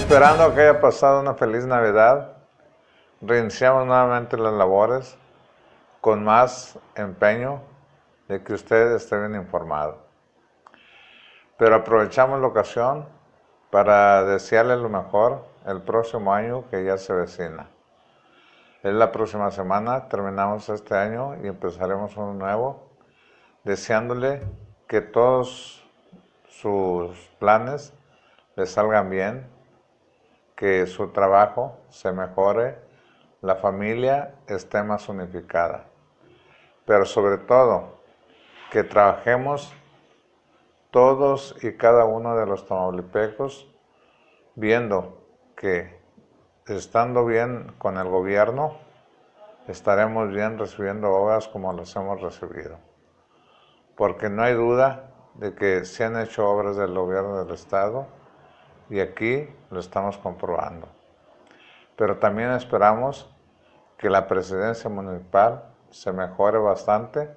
Esperando que haya pasado una feliz Navidad, reiniciamos nuevamente las labores con más empeño de que ustedes estén bien informado. Pero aprovechamos la ocasión para desearle lo mejor el próximo año que ya se vecina. En la próxima semana, terminamos este año y empezaremos uno nuevo, deseándole que todos sus planes le salgan bien que su trabajo se mejore, la familia esté más unificada, pero sobre todo que trabajemos todos y cada uno de los tamaulipecos viendo que estando bien con el gobierno, estaremos bien recibiendo obras como las hemos recibido. Porque no hay duda de que se han hecho obras del gobierno del Estado y aquí lo estamos comprobando. Pero también esperamos que la presidencia municipal se mejore bastante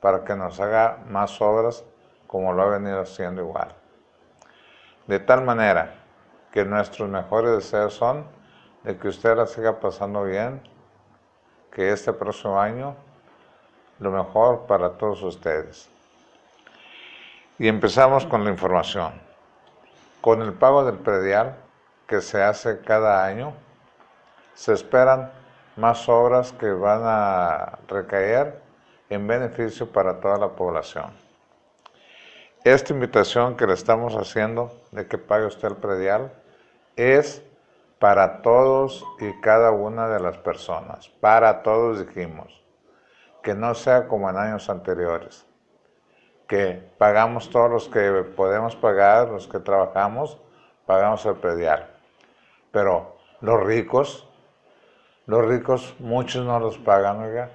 para que nos haga más obras como lo ha venido haciendo igual. De tal manera que nuestros mejores deseos son de que usted la siga pasando bien, que este próximo año lo mejor para todos ustedes. Y empezamos con la información. Con el pago del predial que se hace cada año, se esperan más obras que van a recaer en beneficio para toda la población. Esta invitación que le estamos haciendo de que pague usted el predial es para todos y cada una de las personas, para todos dijimos, que no sea como en años anteriores que pagamos todos los que podemos pagar, los que trabajamos, pagamos el predial. Pero los ricos, los ricos muchos no los pagan, oiga.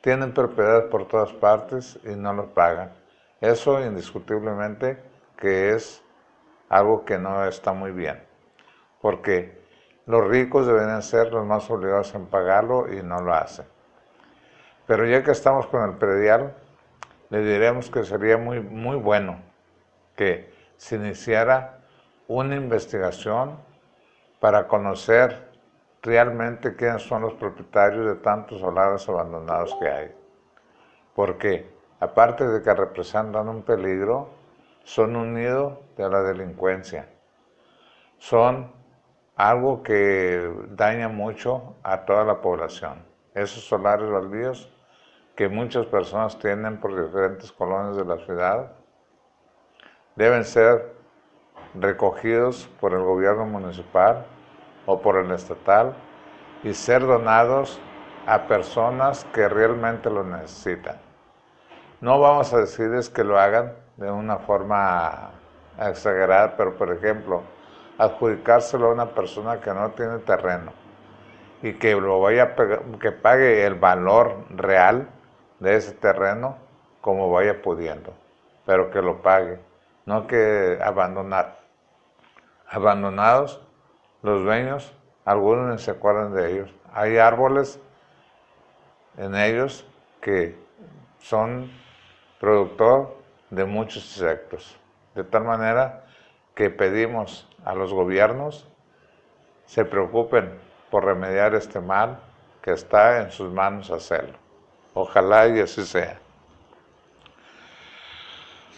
Tienen propiedades por todas partes y no los pagan. Eso indiscutiblemente que es algo que no está muy bien. Porque los ricos deben ser los más obligados a pagarlo y no lo hacen. Pero ya que estamos con el predial, le diremos que sería muy, muy bueno que se iniciara una investigación para conocer realmente quiénes son los propietarios de tantos solares abandonados que hay. Porque aparte de que representan un peligro, son un nido de la delincuencia. Son algo que daña mucho a toda la población. Esos solares baldíos que muchas personas tienen por diferentes colonias de la ciudad deben ser recogidos por el gobierno municipal o por el estatal y ser donados a personas que realmente lo necesitan. No vamos a decirles que lo hagan de una forma exagerada, pero por ejemplo, adjudicárselo a una persona que no tiene terreno y que lo vaya que pague el valor real de ese terreno como vaya pudiendo, pero que lo pague, no que abandonar. Abandonados los dueños, algunos se acuerdan de ellos. Hay árboles en ellos que son productor de muchos insectos. De tal manera que pedimos a los gobiernos se preocupen por remediar este mal que está en sus manos hacerlo. Ojalá y así sea.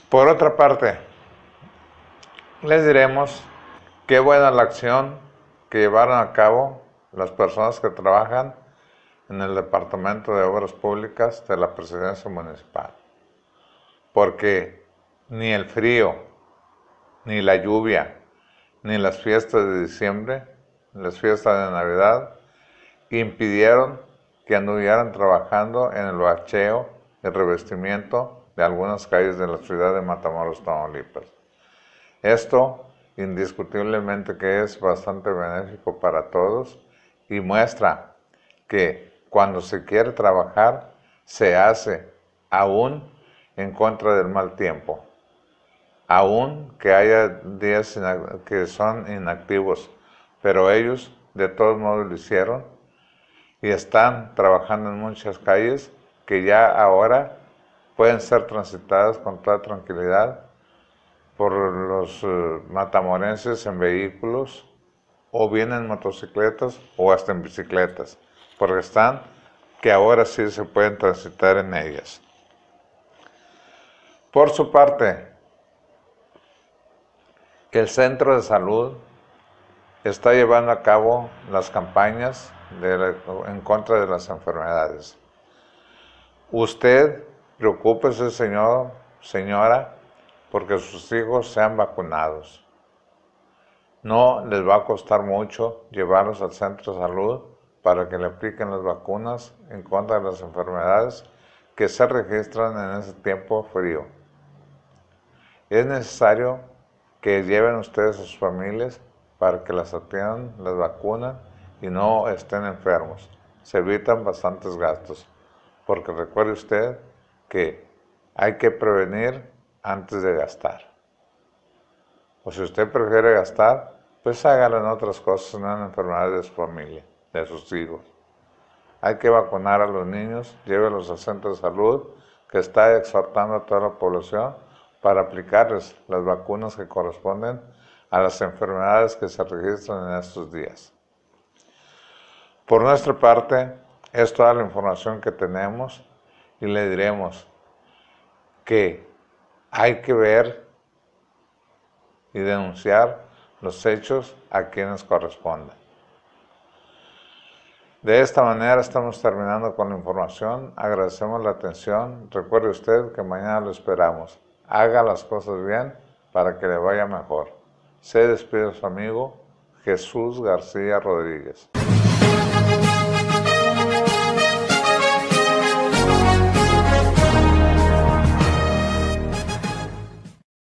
Por otra parte, les diremos qué buena la acción que llevaron a cabo las personas que trabajan en el Departamento de Obras Públicas de la Presidencia Municipal. Porque ni el frío, ni la lluvia, ni las fiestas de diciembre, las fiestas de Navidad impidieron que anduvieran trabajando en el bacheo el revestimiento de algunas calles de la ciudad de Matamoros, Tamaulipas. Esto indiscutiblemente que es bastante benéfico para todos y muestra que cuando se quiere trabajar se hace aún en contra del mal tiempo, aún que haya días que son inactivos, pero ellos de todos modos lo hicieron y están trabajando en muchas calles que ya ahora pueden ser transitadas con toda tranquilidad por los eh, matamorenses en vehículos o bien en motocicletas o hasta en bicicletas, porque están que ahora sí se pueden transitar en ellas. Por su parte, el centro de salud está llevando a cabo las campañas en contra de las enfermedades. Usted, preocúpese, señor, señora, porque sus hijos sean vacunados. No les va a costar mucho llevarlos al centro de salud para que le apliquen las vacunas en contra de las enfermedades que se registran en ese tiempo frío. Es necesario que lleven ustedes a sus familias para que las atiendan, las vacunas y no estén enfermos. Se evitan bastantes gastos, porque recuerde usted que hay que prevenir antes de gastar. O si usted prefiere gastar, pues hágalo en otras cosas, no en enfermedades de su familia, de sus hijos. Hay que vacunar a los niños, llévelos a centro de salud, que está exhortando a toda la población para aplicarles las vacunas que corresponden a las enfermedades que se registran en estos días. Por nuestra parte, es toda la información que tenemos y le diremos que hay que ver y denunciar los hechos a quienes corresponden. De esta manera estamos terminando con la información. Agradecemos la atención. Recuerde usted que mañana lo esperamos. Haga las cosas bien para que le vaya mejor. Se despide su amigo Jesús García Rodríguez.